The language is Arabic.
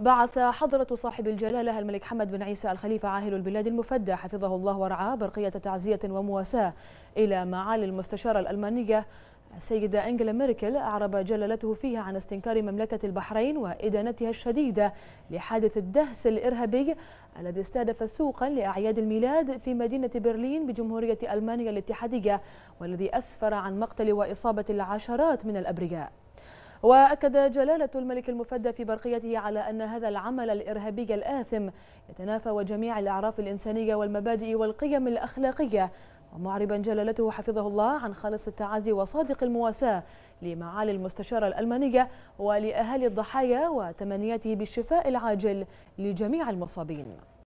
بعث حضرة صاحب الجلالة الملك حمد بن عيسى الخليفة عاهل البلاد المفدى حفظه الله ورعاه برقية تعزية ومواساة إلى معالي المستشارة الألمانية السيدة أنجلا ميركل أعرب جلالته فيها عن استنكار مملكة البحرين وإدانتها الشديدة لحادث الدهس الإرهابي الذي استهدف سوقا لأعياد الميلاد في مدينة برلين بجمهورية ألمانيا الاتحادية والذي أسفر عن مقتل وإصابة العشرات من الأبرياء وأكد جلالة الملك المفدى في برقيته على أن هذا العمل الإرهابي الآثم يتنافى وجميع الأعراف الإنسانية والمبادئ والقيم الأخلاقية ومعربا جلالته حفظه الله عن خالص التعازي وصادق المواساة لمعالي المستشارة الألمانية ولأهالي الضحايا وتمنياته بالشفاء العاجل لجميع المصابين